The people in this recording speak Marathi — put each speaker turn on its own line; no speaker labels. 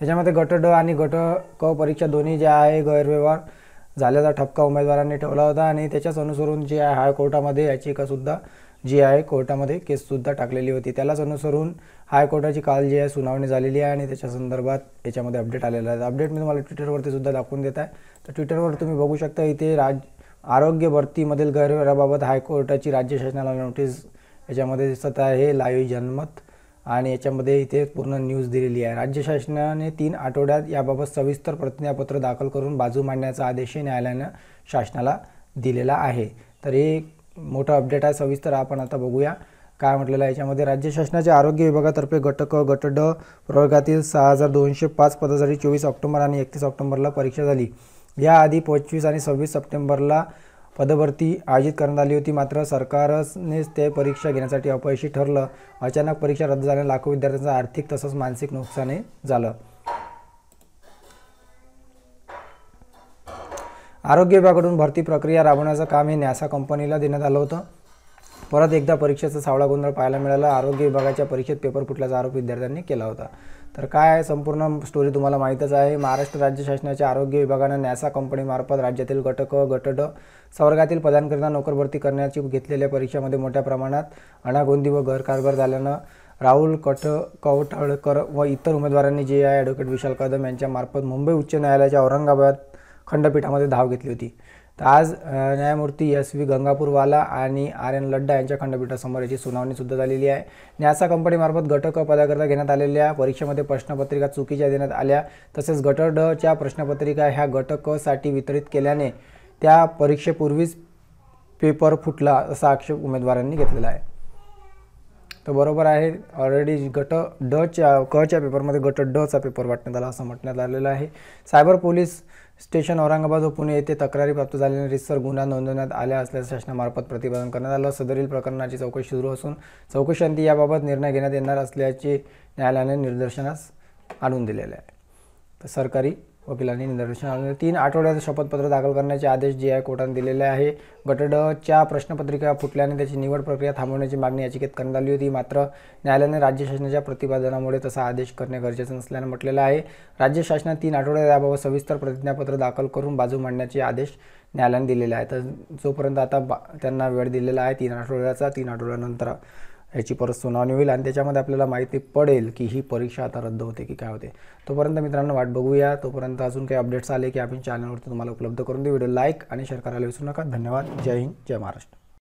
ह्याच्यामध्ये गट ड आणि गट क परीक्षा दोन्ही ज्या आहे गैरव्यवहार झाल्याचा ठपका उमेदवारांनी ठेवला होता आणि त्याच्याच अनुसरून जे आहे हायकोर्टामध्ये याची सुद्धा जी आहे कोर्टामध्ये केससुद्धा टाकलेली होती त्यालाच अनुसरून हायकोर्टाची काल जी आहे सुनावणी झालेली आहे आणि त्याच्या संदर्भात याच्यामध्ये अपडेट आलेला आहे अपडेट मी तुम्हाला ट्विटरवरतीसुद्धा सुद्धा दाखवून देत आहे तर ट्विटरवर तुम्ही बघू शकता इथे राज आरोग्य भरतीमधील गैरव्यवहाराबाबत हायकोर्टाची राज्य शासनाला नोटीस याच्यामध्ये दिसत आहे लाईव्ह जनमत आणि याच्यामध्ये इथे पूर्ण न्यूज दिलेली आहे राज्य शासनाने तीन आठवड्यात याबाबत सविस्तर प्रतिज्ञापत्र दाखल करून बाजू मांडण्याचा आदेशही न्यायालयानं शासनाला दिलेला आहे तर हे मोठं अपडेट आहे सविस्तर आपण आता बघूया काय म्हटलेलं आहे याच्यामध्ये राज्य शासनाच्या आरोग्य विभागातर्फे गट क गट ड प्रवर्गातील सहा हजार दोनशे पाच पदासाठी चोवीस ऑक्टोबर आणि एकतीस ऑक्टोबरला परीक्षा झाली याआधी पंचवीस आणि सव्वीस सप्टेंबरला पदभरती आयोजित करण्यात आली होती मात्र सरकारनेच ते परीक्षा घेण्यासाठी अपयशी ठरलं अचानक परीक्षा रद्द झाल्याने लाखो विद्यार्थ्यांचं आर्थिक तसंच मानसिक नुकसानही झालं आरोग्य विभागाकडून भरती प्रक्रिया राबवण्याचं काम हे न्यासा कंपनीला देण्यात आलं होतं परत एकदा परीक्षेचा सावळा गोंधळ पाहायला मिळाला आरोग्य विभागाच्या परीक्षेत पेपर फुटल्याचा आरोप विद्यार्थ्यांनी केला होता तर काय संपूर्ण स्टोरी तुम्हाला माहीतच आहे महाराष्ट्र राज्य शासनाच्या आरोग्य विभागानं नॅसा कंपनीमार्फत राज्यातील घटक गटड गट ड संवर्गातील पदांकरिता नोकरभरती करण्याची घेतलेल्या परीक्षामध्ये मोठ्या प्रमाणात अणागोंदी व गैरकारभार झाल्यानं राहुल कट कवठळकर व इतर उमेदवारांनी जे आहे ॲडव्होकेट विशाल कदम यांच्यामार्फत मुंबई उच्च न्यायालयाच्या औरंगाबाद खंडपीठामध्ये धाव घेतली होती तर आज न्यायमूर्ती एस व्ही गंगापूरवाला आणि आर एन लड्डा यांच्या खंडपीठासमोर याची सुनावणीसुद्धा झालेली आहे न्यासा कंपनीमार्फत गट क पदाकरता घेण्यात आलेल्या परीक्षेमध्ये प्रश्नपत्रिका चुकीच्या देण्यात आल्या तसेच गट डच्या प्रश्नपत्रिका ह्या घटकसाठी वितरित केल्याने त्या परीक्षेपूर्वीच पेपर फुटला असा आक्षेप उमेदवारांनी घेतलेला आहे तर बरोबर आहे ऑलरेडी गट डच्या कच्या पेपरमध्ये गट डचा पेपर वाटण्यात आला असं म्हटण्यात आलेलं आहे सायबर पोलीस स्टेशन औरंगाबाद व पुणे येथे तक्रारी प्राप्त झालेल्या रिसर गुन्हा नोंदवण्यात आल्या असल्याचं शासनामार्फत प्रतिपादन करण्यात आलं सदरील प्रकरणाची चौकशी सुरू असून चौकशांती याबाबत निर्णय घेण्यात येणार असल्याचे न्यायालयाने निदर्शनास आणून दिलेले आहे तर सरकारी वकिलांनी निदर्शनानंतर तीन आठवड्यात शपथपत्र दाखल करण्याचे आदेश जे आय कोर्टाने दिलेले आहे गटडच्या प्रश्नपत्रिका फुटल्याने त्याची निवड प्रक्रिया थांबवण्याची मागणी याचिकेत करण्यात आली होती मात्र न्यायालयाने राज्य शासनाच्या प्रतिपादनामुळे तसा आदेश करणे गरजेचं नसल्याने म्हटलेलं आहे राज्य शासनात तीन आठवड्यात याबाबत सविस्तर प्रतिज्ञापत्र दाखल करून बाजू मांडण्याचे आदेश न्यायालयाने दिलेले आहे तर जोपर्यंत आता बा त्यांना वेळ दिलेला आहे तीन आठवड्याचा तीन आठवड्यानंतर याची परत सुनावणी होईल आणि त्याच्यामध्ये आपल्याला माहिती पडेल की ही परीक्षा आता रद्द होते की काय होते तोपर्यंत मित्रांनो वाट बघूया तोपर्यंत अजून काही अपडेट्स आले की आपण चॅनलवरती तुम्हाला उपलब्ध करून देऊ व्हिडिओ लाईक आणि शेअर करायला विसरू नका धन्यवाद जय हिंद जय महाराष्ट्र